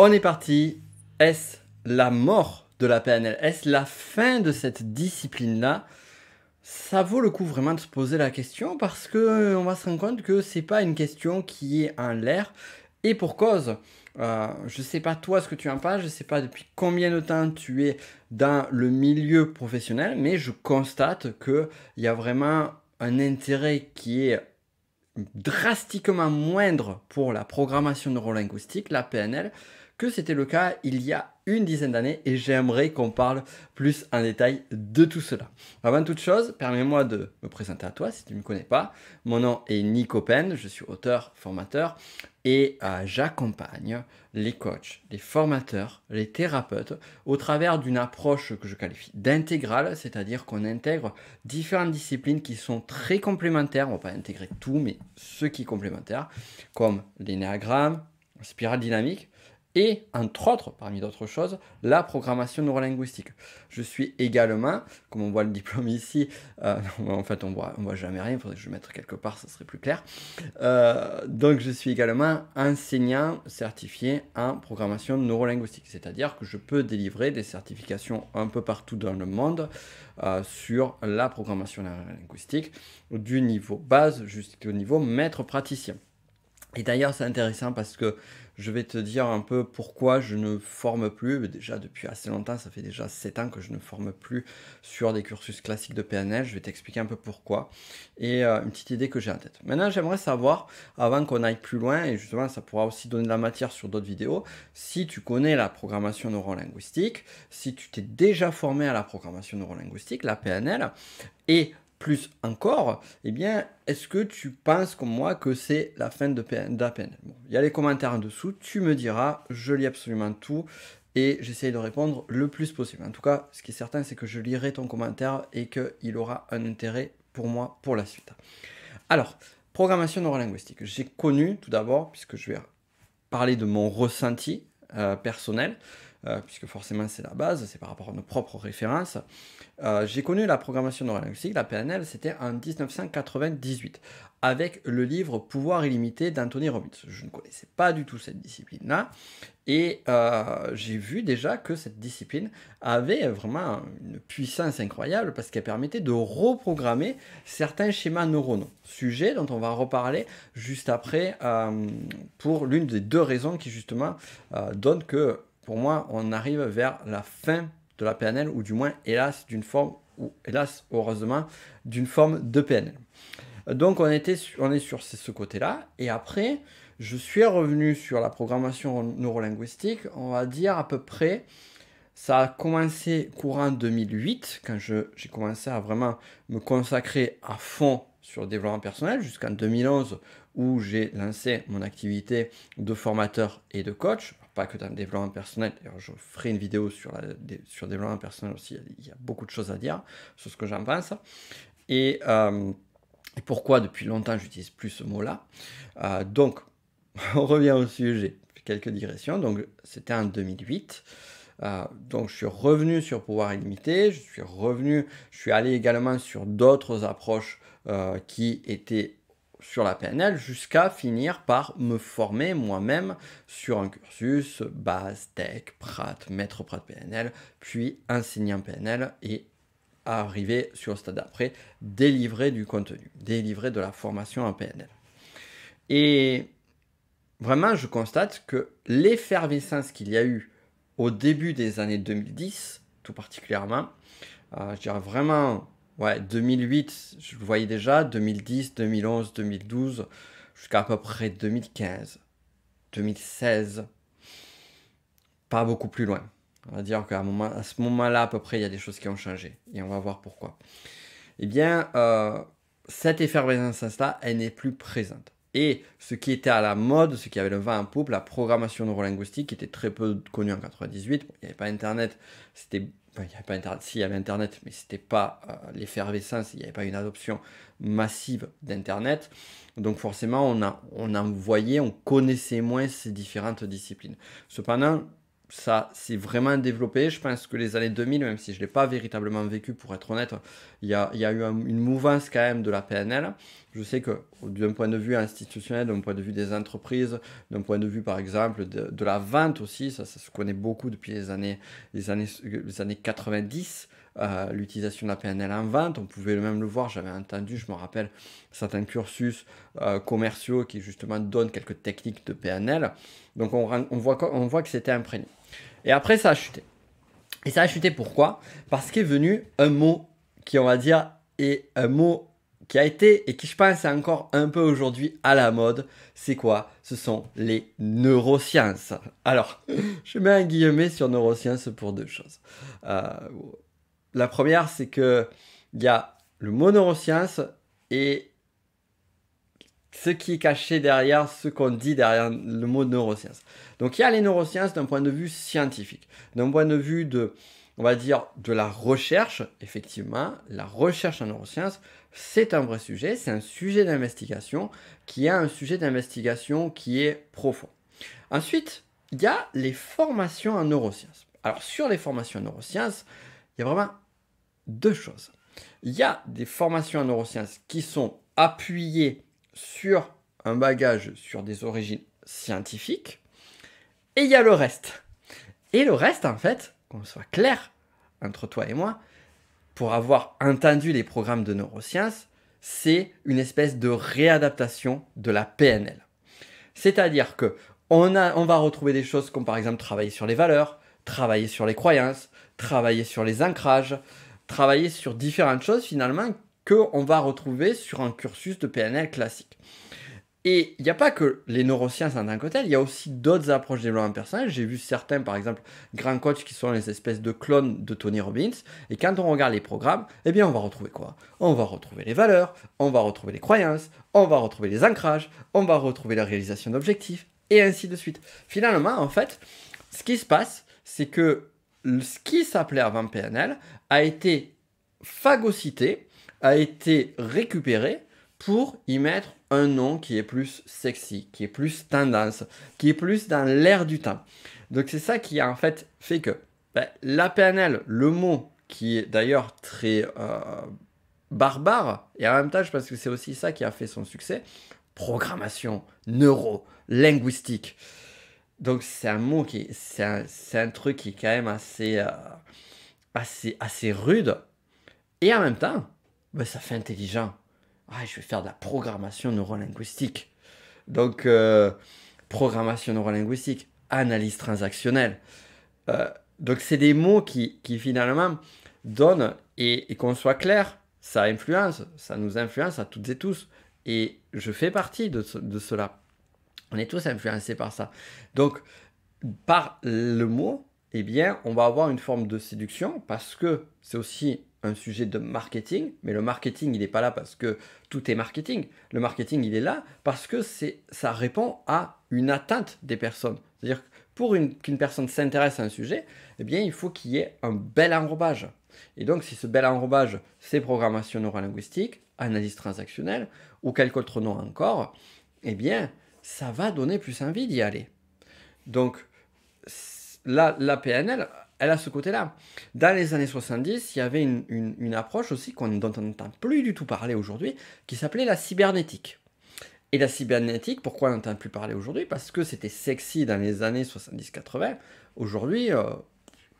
On est parti. Est-ce la mort de la PNL Est-ce la fin de cette discipline-là Ça vaut le coup vraiment de se poser la question parce que euh, on va se rendre compte que c'est pas une question qui est en l'air et pour cause. je euh, je sais pas toi ce que tu en penses, je sais pas depuis combien de temps tu es dans le milieu professionnel, mais je constate que y a vraiment un intérêt qui est drastiquement moindre pour la programmation neurolinguistique, la PNL, que c'était le cas il y a une dizaine d'années et j'aimerais qu'on parle plus en détail de tout cela. Avant toute chose, permets-moi de me présenter à toi si tu ne me connais pas. Mon nom est Nico Pen, je suis auteur, formateur et euh, j'accompagne les coachs, les formateurs, les thérapeutes au travers d'une approche que je qualifie d'intégrale, c'est-à-dire qu'on intègre différentes disciplines qui sont très complémentaires, on ne va pas intégrer tout, mais ceux qui est complémentaire, comme l'énéagramme, spirale dynamique, et, entre autres, parmi d'autres choses, la programmation neurolinguistique. Je suis également, comme on voit le diplôme ici, euh, en fait on voit, voit jamais rien, il faudrait que je le mette quelque part, ça serait plus clair. Euh, donc je suis également enseignant certifié en programmation neurolinguistique, c'est-à-dire que je peux délivrer des certifications un peu partout dans le monde euh, sur la programmation neurolinguistique, du niveau base jusqu'au niveau maître praticien. Et d'ailleurs, c'est intéressant parce que je vais te dire un peu pourquoi je ne forme plus. Déjà, depuis assez longtemps, ça fait déjà 7 ans que je ne forme plus sur des cursus classiques de PNL. Je vais t'expliquer un peu pourquoi et euh, une petite idée que j'ai en tête. Maintenant, j'aimerais savoir, avant qu'on aille plus loin, et justement, ça pourra aussi donner de la matière sur d'autres vidéos, si tu connais la programmation neurolinguistique, si tu t'es déjà formé à la programmation neurolinguistique, la PNL, et plus encore, eh bien, est-ce que tu penses comme moi que c'est la fin de d'APN bon, Il y a les commentaires en dessous, tu me diras, je lis absolument tout et j'essaye de répondre le plus possible. En tout cas, ce qui est certain, c'est que je lirai ton commentaire et qu'il aura un intérêt pour moi pour la suite. Alors, programmation neurolinguistique. J'ai connu tout d'abord, puisque je vais parler de mon ressenti euh, personnel, euh, puisque forcément c'est la base, c'est par rapport à nos propres références. Euh, j'ai connu la programmation neurolinguistique, la PNL, c'était en 1998, avec le livre Pouvoir illimité d'Anthony Robbins. Je ne connaissais pas du tout cette discipline-là, et euh, j'ai vu déjà que cette discipline avait vraiment une puissance incroyable parce qu'elle permettait de reprogrammer certains schémas neuronaux. Sujet dont on va reparler juste après pour l'une des deux raisons qui justement donnent que pour moi, on arrive vers la fin de la PNL, ou du moins, hélas, d'une forme, ou hélas, heureusement, d'une forme de PNL. Donc on, était, on est sur ce côté-là, et après, je suis revenu sur la programmation neurolinguistique, on va dire à peu près, ça a commencé courant 2008, quand j'ai commencé à vraiment me consacrer à fond sur le développement personnel, jusqu'en 2011, où j'ai lancé mon activité de formateur et de coach pas que dans le développement personnel. je ferai une vidéo sur, la, sur le développement personnel aussi. Il y a beaucoup de choses à dire sur ce que j'en pense. Et, euh, pourquoi depuis longtemps j'utilise plus ce mot-là. Euh, donc, on revient au sujet. Quelques digressions. Donc, c'était en 2008. Euh, donc je suis revenu sur pouvoir illimité, je suis revenu, je suis allé également sur d'autres approches qui étaient sur la PNL jusqu'à finir par me former moi-même sur un cursus base, tech, prat, maître prat PNL, puis en PNL et arriver sur le stade après, délivrer du contenu, délivrer de la formation en PNL. Et vraiment, je constate que l'effervescence qu'il y a eu au début des années 2010, tout particulièrement, euh, je dirais vraiment Ouais, 2008, je le voyais déjà, 2010, 2011, 2012, jusqu'à à peu près 2015, 2016. Pas beaucoup plus loin. On va dire qu'à à ce moment-là, à peu près, il y a des choses qui ont changé. Et on va voir pourquoi. Eh bien, euh, cette effervescence-là, elle n'est plus présente. Et ce qui était à la mode, ce qui avait le vent en poupe, la programmation neurolinguistique, qui était très peu connue en 98, il n'y avait pas Internet, c'était il y avait pas Internet. Si, ce y Internet, mais c'était pas euh, l'effervescence, il n'y avait pas une adoption massive d'Internet. Donc forcément, on, a, on en voyait, on connaissait moins ces différentes disciplines. Cependant, ça s'est vraiment développé. Je pense que les années 2000, même si je ne l'ai pas véritablement vécu, pour être honnête, il y a, eu une mouvance quand même de la PNL. Je sais que d'un point de vue institutionnel, d'un point de vue des entreprises, d'un point de vue par exemple de, la vente aussi, ça, se connaît beaucoup depuis les années, les années, les années 90. Euh, l'utilisation de la PNL en vente. On pouvait même le voir, j'avais entendu, je me rappelle, certains cursus euh, commerciaux qui justement donnent quelques techniques de PNL. Donc on, voit, on voit que c'était imprégné. Et après, ça a chuté. Et ça a chuté pourquoi Parce qu'est venu un mot qui, on va dire, est un mot qui a été et qui, je pense, est encore un peu aujourd'hui à la mode. C'est quoi Ce sont les neurosciences. Alors, je mets un guillemet sur neurosciences pour deux choses. Euh, la première, c'est que y a le mot neurosciences et ce qui est caché derrière ce qu'on dit derrière le mot neurosciences. Donc il y a les neurosciences d'un point de vue scientifique, d'un point de vue de, on va dire, de la recherche. Effectivement, la recherche en neurosciences, c'est un vrai sujet, c'est un sujet d'investigation qui est un sujet d'investigation qui est profond. Ensuite, il y a les formations en neurosciences. Alors sur les formations en neurosciences, il y a vraiment deux choses. Il y a des formations en neurosciences qui sont appuyées sur un bagage sur des origines scientifiques, et il y a le reste. Et le reste, en fait, qu'on soit clair entre toi et moi, pour avoir entendu les programmes de neurosciences, c'est une espèce de réadaptation de la PNL. C'est-à-dire que on, a, on va retrouver des choses comme par exemple travailler sur les valeurs, travailler sur les croyances, travailler sur les ancrages, travailler sur différentes choses finalement qu'on va retrouver sur un cursus de PNL classique. Et il n'y a pas que les neurosciences en tant que telles, il y a aussi d'autres approches de développement personnel. J'ai vu certains, par exemple, grands Coach, qui sont les espèces de clones de Tony Robbins. Et quand on regarde les programmes, eh bien, on va retrouver quoi On va retrouver les valeurs, on va retrouver les croyances, on va retrouver les ancrages, on va retrouver la réalisation d'objectifs, et ainsi de suite. Finalement, en fait, ce qui se passe, c'est que ce qui s'appelait avant PNL a été phagocyté a été récupéré pour y mettre un nom qui est plus sexy, qui est plus tendance, qui est plus dans l'air du temps. Donc c'est ça qui a en fait fait que ben, la PNL, le mot qui est d'ailleurs très euh, barbare, et en même temps je pense que c'est aussi ça qui a fait son succès, programmation neuro-linguistique. Donc c'est un mot qui, c'est un, truc qui est quand même assez, euh, assez, assez rude, et en même temps, ben, ça fait intelligent. Ah, je vais faire de la programmation neurolinguistique. Donc, euh, programmation neurolinguistique, analyse transactionnelle. Euh, donc, c'est des mots qui, finalement donnent, et, et qu'on soit clair, ça influence, ça nous influence à toutes et tous. Et je fais partie de, de cela. On est tous influencés par ça. Donc, par le mot, eh bien, on va avoir une forme de séduction parce que c'est aussi un sujet de marketing, mais le marketing, il n'est pas là parce que tout est marketing. Le marketing, il est là parce que c'est, ça répond à une atteinte des personnes. C'est-à-dire pour qu'une personne s'intéresse à un sujet, eh bien, il faut qu'il y ait un bel enrobage. Et donc, si ce bel enrobage, c'est programmation neurolinguistique, analyse transactionnelle ou quelque autre nom encore, eh bien, ça va donner plus envie d'y aller. Donc, là, la PNL elle a ce côté-là. Dans les années 70, il y avait une, approche aussi qu'on, n'entend plus du tout parler aujourd'hui, qui s'appelait la cybernétique. Et la cybernétique, pourquoi on n'entend plus parler aujourd'hui Parce que c'était sexy dans les années 70-80. Aujourd'hui, euh,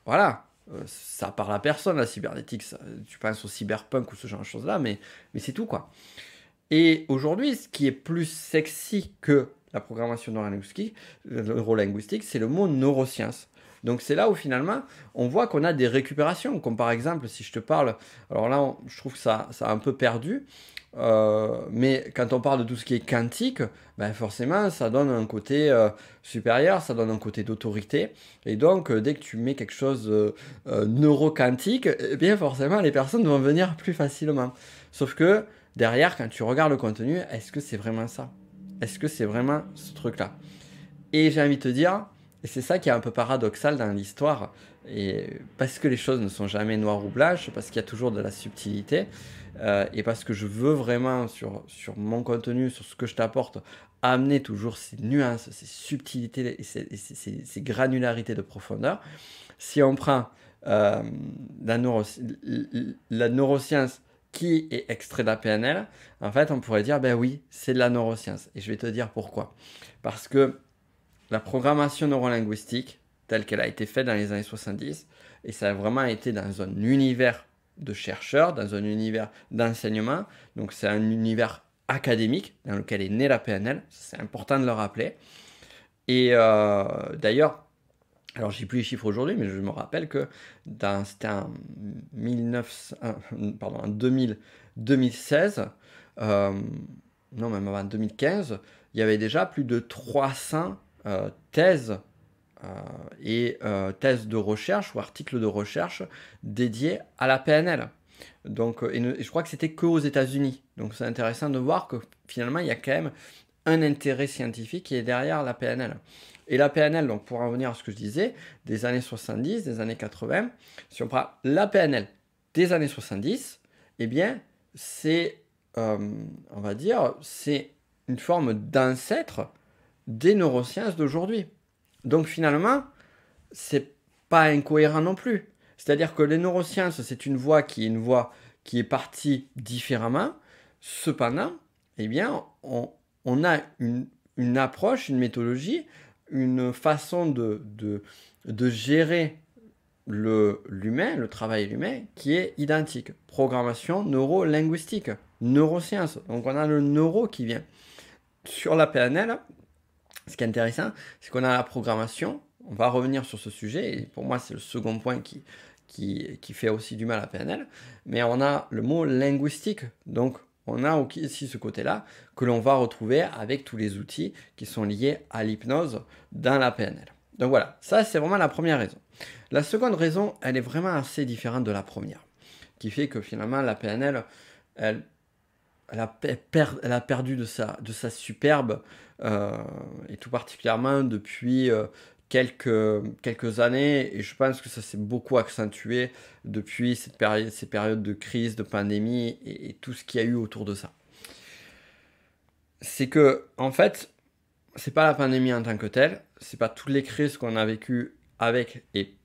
voilà, euh, ça parle à personne la cybernétique. tu penses au cyberpunk ou ce genre de choses-là, mais, mais c'est tout quoi. Et aujourd'hui, ce qui est plus sexy que la programmation neurolinguistique, neurolinguistique c'est le mot neurosciences. Donc c'est là où finalement on voit qu'on a des récupérations, comme par exemple si je te parle, alors là je trouve que ça, un peu perdu, euh, mais quand on parle de tout ce qui est quantique, ben forcément, ça donne un côté euh, supérieur, ça donne un côté d'autorité. Et donc, euh, dès que tu mets quelque chose neuroquantique, eh bien forcément, les personnes vont venir plus facilement. Sauf que derrière, quand tu regardes le contenu, est-ce que c'est vraiment ça Est-ce que c'est vraiment ce truc-là Et j'ai envie de te dire, et c'est ça qui est un peu paradoxal dans l'histoire. Et parce que les choses ne sont jamais noires ou blanches, parce qu'il y a toujours de la subtilité, euh, et parce que je veux vraiment, sur, sur mon contenu, sur ce que je t'apporte, amener toujours ces nuances, ces subtilités et ces, granularités de profondeur. Si on prend euh, la, la neuroscience qui est extrait de la PNL, en fait, on pourrait dire, ben oui, c'est de la neuroscience. Et je vais te dire pourquoi. Parce que la programmation neurolinguistique telle qu'elle a été faite dans les années 70, et ça a vraiment été dans un univers de chercheurs, dans un univers d'enseignement, donc c'est un univers académique dans lequel est née la PNL, c'est important de le rappeler. Et euh, d'ailleurs, alors j'ai plus les chiffres aujourd'hui, mais je me rappelle que c'était en, 2016, euh, non même avant 2015, il y avait déjà plus de 300 euh, thèse euh, et euh, thèse de recherche ou article de recherche dédié à la PNL. Donc, et, je crois que c'était que aux États-Unis. Donc c'est intéressant de voir que finalement il y a quand même un intérêt scientifique qui est derrière la PNL. Et la PNL, donc pour en revenir à ce que je disais, des années 70, des années 80, si on prend la PNL des années 70, eh bien, c'est, on va dire, c'est une forme d'ancêtre des neurosciences d'aujourd'hui. Donc finalement, c'est pas incohérent non plus. C'est-à-dire que les neurosciences, c'est une voie qui est une voie qui est partie différemment. Cependant, eh bien, on, a une, approche, une méthodologie, une façon de, de, gérer l'humain, le, le, travail humain, qui est identique. Programmation neuro-linguistique, neurosciences. Donc on a le neuro qui vient. Sur la PNL, ce qui est intéressant, c'est qu'on a la programmation. On va revenir sur ce sujet. Et pour moi, c'est le second point qui, qui, qui, fait aussi du mal à PNL. Mais on a le mot linguistique. Donc, on a aussi ce côté-là que l'on va retrouver avec tous les outils qui sont liés à l'hypnose dans la PNL. Donc voilà, ça c'est vraiment la première raison. La seconde raison, elle est vraiment assez différente de la première, qui fait que finalement la PNL, elle elle a, elle a perdu de sa, de sa superbe, euh, et tout particulièrement depuis euh, quelques, quelques années, et je pense que ça s'est beaucoup accentué depuis cette période, ces périodes de crise, de pandémie, et, tout ce qu'il y a eu autour de ça. C'est que, en fait, c'est pas la pandémie en tant que telle, c'est pas toutes les crises qu'on a vécues avec et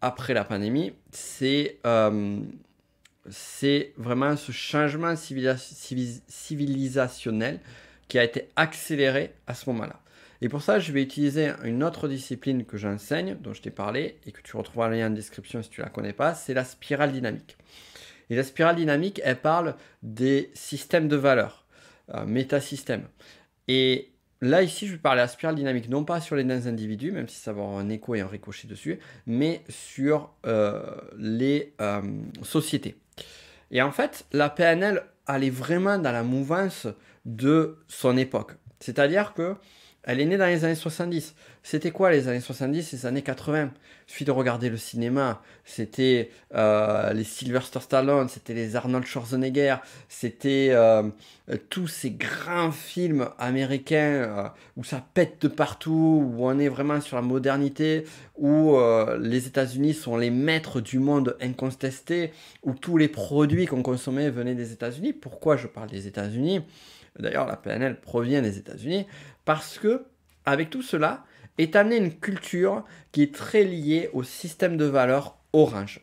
après la pandémie, c'est... Euh, c'est vraiment ce changement civilisationnel qui a été accéléré à ce moment-là. Et pour ça, je vais utiliser une autre discipline que j'enseigne, dont je t'ai parlé, et que tu retrouveras le lien en description si tu ne la connais pas, c'est la spirale dynamique. Et la spirale dynamique, elle parle des systèmes de valeurs, euh, métasystèmes. Et là, ici, je vais parler de la spirale dynamique, non pas sur les individus, même si ça va avoir un écho et un ricochet dessus, mais sur euh, les euh, sociétés. Et en fait, la PNL, allait vraiment dans la mouvance de son époque. C'est-à-dire que elle est née dans les années 70. C'était quoi les années 70 les années 80 Il suffit de regarder le cinéma. C'était euh, les Sylvester Stallone, c'était les Arnold Schwarzenegger, c'était euh, tous ces grands films américains euh, où ça pète de partout, où on est vraiment sur la modernité, où les États-Unis sont les maîtres du monde incontesté, où tous les produits qu'on consommait venaient des États-Unis. Pourquoi je parle des États-Unis D'ailleurs, la PNL provient des États-Unis. Parce que, avec tout cela, est amenée une culture qui est très liée au système de valeurs orange.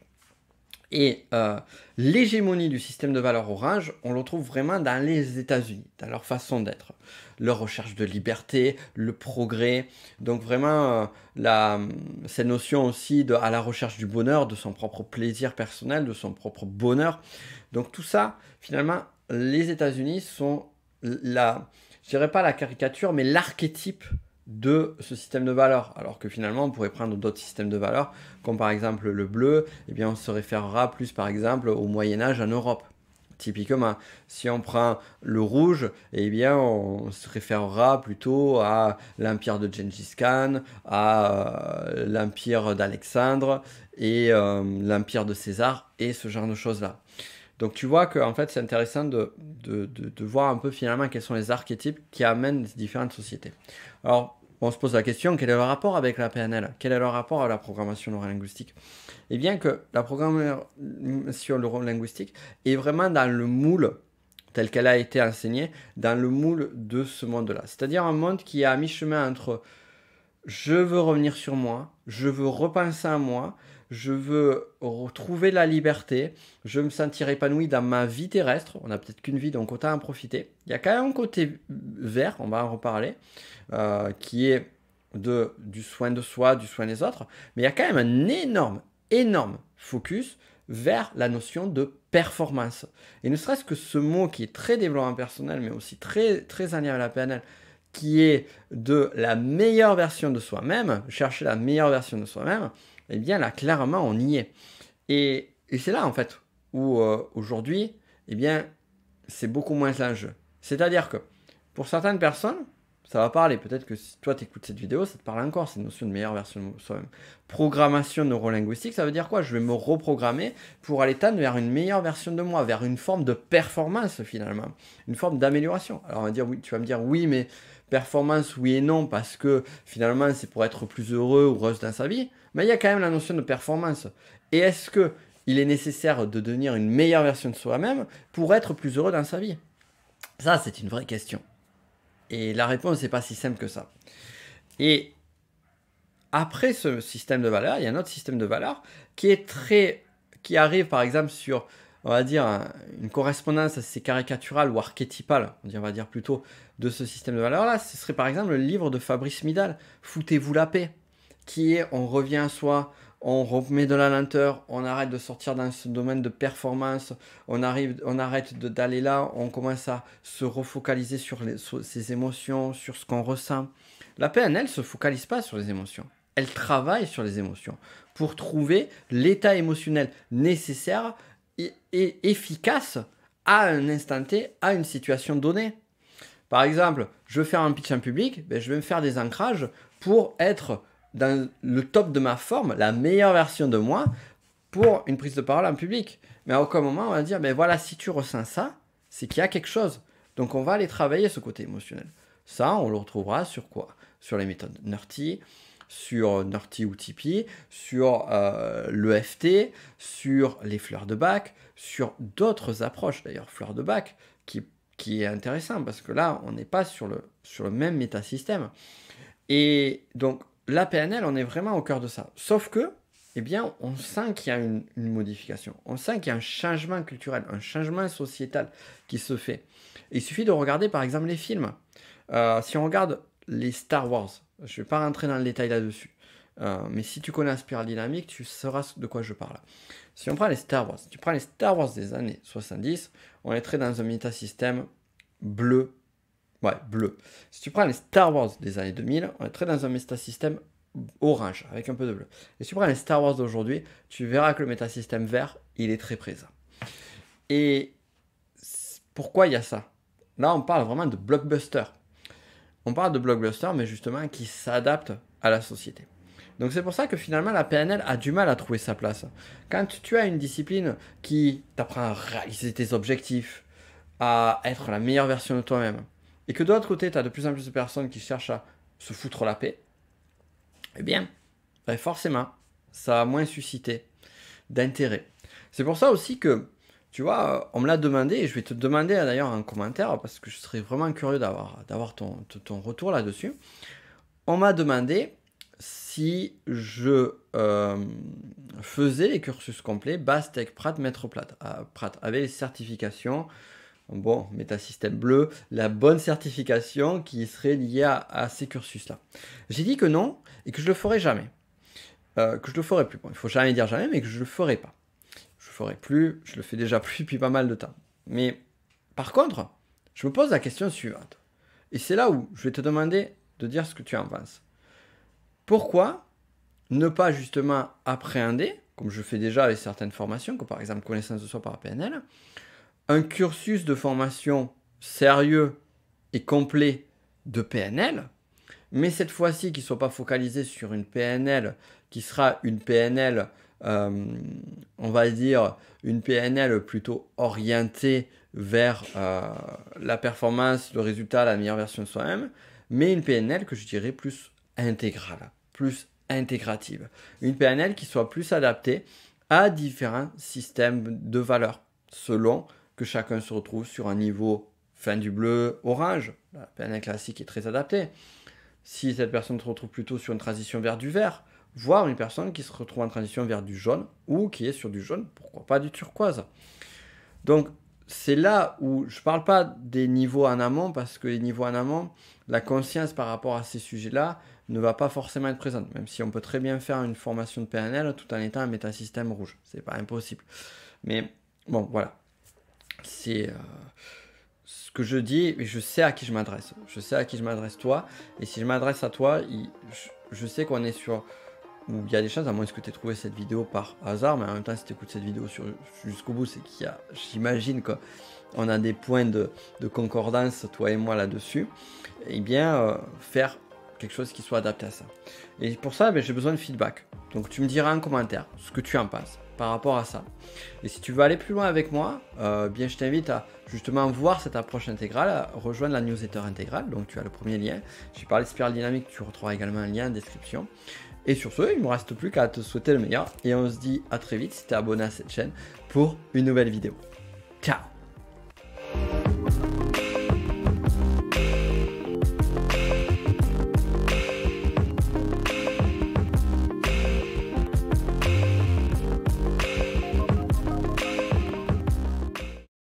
Et euh, l'hégémonie du système de valeurs orange, on le trouve vraiment dans les États-Unis, dans leur façon d'être, leur recherche de liberté, le progrès. Donc vraiment, euh, cette notion aussi de, à la recherche du bonheur, de son propre plaisir personnel, de son propre bonheur. Donc tout ça, finalement, les États-Unis sont la, je dirais pas la caricature, mais l'archétype de ce système de valeurs. Alors que finalement, on pourrait prendre d'autres systèmes de valeurs, comme par exemple le bleu, eh bien, on se référera plus par exemple au Moyen Âge en Europe. Typiquement, si on prend le rouge, eh bien, on se référera plutôt à l'empire de Gengis Khan, à euh, l'empire d'Alexandre et euh, l'empire de César et ce genre de choses-là. Donc tu vois que en fait c'est intéressant de, voir un peu finalement quels sont les archétypes qui amènent différentes sociétés. Alors on se pose la question quel est leur rapport avec la PNL Quel est leur rapport à la programmation neurolinguistique Eh bien que la programmation neurolinguistique est vraiment dans le moule tel qu'elle a été enseignée, dans le moule de ce monde-là. C'est-à-dire un monde qui est à mi-chemin entre je veux revenir sur moi, je veux repenser à moi, je veux retrouver la liberté, je me sentir épanoui dans ma vie terrestre, on n'a peut-être qu'une vie, donc autant en profiter. Il y a quand même un côté vert, on va en reparler, euh, qui est de, du soin de soi, du soin des autres, mais il y a quand même un énorme, énorme focus vers la notion de performance. Et ne serait-ce que ce mot qui est très développement personnel, mais aussi très, très en lien avec la PNL, qui est de la meilleure version de soi-même, chercher la meilleure version de soi-même, et eh bien là, clairement, on y est. Et, c'est là, en fait, où euh, aujourd'hui, eh bien, c'est beaucoup moins l'enjeu. C'est-à-dire que pour certaines personnes, ça va parler. Peut-être que si toi, tu écoutes cette vidéo, ça te parle encore, cette notion de meilleure version de euh, soi-même. Programmation neurolinguistique, ça veut dire quoi Je vais me reprogrammer pour aller tendre vers une meilleure version de moi, vers une forme de performance finalement, une forme d'amélioration. Alors on va dire, oui, tu vas me dire, oui, mais performance, oui et non, parce que finalement, c'est pour être plus heureux ou heureuse dans sa vie mais il y a quand même la notion de performance. Et est-ce que il est nécessaire de devenir une meilleure version de soi-même pour être plus heureux dans sa vie Ça, c'est une vraie question. Et la réponse n'est pas si simple que ça. Et après ce système de valeurs, il y a un autre système de valeurs qui est très, qui arrive par exemple sur, on va dire, une correspondance assez caricaturale ou archétypale, on va dire plutôt, de ce système de valeurs là. Ce serait par exemple le livre de Fabrice Midal, Foutez-vous la paix qui est on revient à soi, on remet de la lenteur, on arrête de sortir dans ce domaine de performance, on, arrive, on arrête d'aller là, on commence à se refocaliser sur, les, ses émotions, sur ce qu'on ressent. La PNL ne se focalise pas sur les émotions, elle travaille sur les émotions pour trouver l'état émotionnel nécessaire et, efficace à un instant T, à une situation donnée. Par exemple, je fais faire un pitch en public, ben je vais me faire des ancrages pour être dans le top de ma forme, la meilleure version de moi pour une prise de parole en public. Mais à aucun moment on va dire, mais ben voilà, si tu ressens ça, c'est qu'il y a quelque chose. Donc on va aller travailler ce côté émotionnel. Ça, on le retrouvera sur quoi Sur les méthodes Nerty, sur Nerty ou TIPI, sur euh, l'EFT, sur les fleurs de bac, sur d'autres approches. D'ailleurs, fleurs de bac, qui, qui, est intéressant parce que là, on n'est pas sur le, sur le même métasystème. Et donc, la PNL, on est vraiment au cœur de ça. Sauf que, eh bien, on sent qu'il y a une, modification, on sent qu'il y a un changement culturel, un changement sociétal qui se fait. il suffit de regarder, par exemple, les films. Euh, si on regarde les Star Wars, je ne vais pas rentrer dans le détail là-dessus, euh, mais si tu connais la spirale dynamique, tu sauras de quoi je parle. Si on prend les Star Wars, si tu prends les Star Wars des années 70, on est très dans un métasystème bleu Ouais, bleu. Si tu prends les Star Wars des années 2000, on est très dans un méta-système orange, avec un peu de bleu. Et si tu prends les Star Wars d'aujourd'hui, tu verras que le méta-système vert, il est très présent. Et pourquoi il y a ça Là, on parle vraiment de blockbuster. On parle de blockbuster, mais justement, qui s'adapte à la société. Donc c'est pour ça que finalement la PNL a du mal à trouver sa place. Quand tu as une discipline qui t'apprend à réaliser tes objectifs, à être la meilleure version de toi-même, et que de l'autre côté, tu as de plus en plus de personnes qui cherchent à se foutre la paix, eh bien, ben, forcément, ça a moins suscité d'intérêt. C'est pour ça aussi que, tu vois, euh, on me l'a demandé, et je vais te demander hein, d'ailleurs en commentaire, parce que je serais vraiment curieux d'avoir, ton, retour là-dessus. On m'a demandé si je euh, faisais les cursus complets, Bastec, Prat, Maître euh, Prat, Prat, les certifications bon, métasystème bleu, la bonne certification qui serait liée à, ces cursus-là. J'ai dit que non et que je le ferai jamais. Euh, que je le ferai plus. il faut jamais dire jamais, mais que je le ferai pas. Je le ferai plus, je le fais déjà plus depuis pas mal de temps. Mais par contre, je me pose la question suivante. Et c'est là où je vais te demander de dire ce que tu en penses. Pourquoi ne pas justement appréhender, comme je fais déjà avec certaines formations, comme par exemple connaissance de soi par PNL, un cursus de formation sérieux et complet de PNL, mais cette fois-ci qui ne soit pas focalisé sur une PNL qui sera une PNL, euh, on va dire, une PNL plutôt orientée vers euh, la performance, le résultat, la meilleure version de soi-même, mais une PNL que je dirais plus intégrale, plus intégrative. Une PNL qui soit plus adaptée à différents systèmes de valeurs selon que chacun se retrouve sur un niveau fin du bleu, orange. La PNL classique est très adaptée. Si cette personne se retrouve plutôt sur une transition vers du vert, voire une personne qui se retrouve en transition vers du jaune ou qui est sur du jaune, pourquoi pas du turquoise. Donc c'est là où je ne parle pas des niveaux en amont parce que les niveaux en amont, la conscience par rapport à ces sujets-là ne va pas forcément être présente, même si on peut très bien faire une formation de PNL tout en étant un métasystème rouge. C'est pas impossible. Mais bon, voilà c'est euh, ce que je dis, mais je sais à qui je m'adresse. Je sais à qui je m'adresse toi. Et si je m'adresse à toi, je, sais qu'on est sur. Où il y a des choses, à moins que tu aies trouvé cette vidéo par hasard, mais en même temps, si tu écoutes cette vidéo jusqu'au bout, c'est qu'il y a. J'imagine qu'on a des points de, concordance, toi et moi, là-dessus. Eh bien, euh, faire quelque chose qui soit adapté à ça. Et pour ça, ben, j'ai besoin de feedback. Donc tu me diras en commentaire ce que tu en penses rapport à ça. Et si tu veux aller plus loin avec moi, euh, bien je t'invite à justement voir cette approche intégrale, à rejoindre la newsletter intégrale. Donc tu as le premier lien. J'ai parlé spiral spirale dynamique, tu retrouveras également un lien en description. Et sur ce, il me reste plus qu'à te souhaiter le meilleur. Et on se dit à très vite si tu es abonné à cette chaîne pour une nouvelle vidéo. Ciao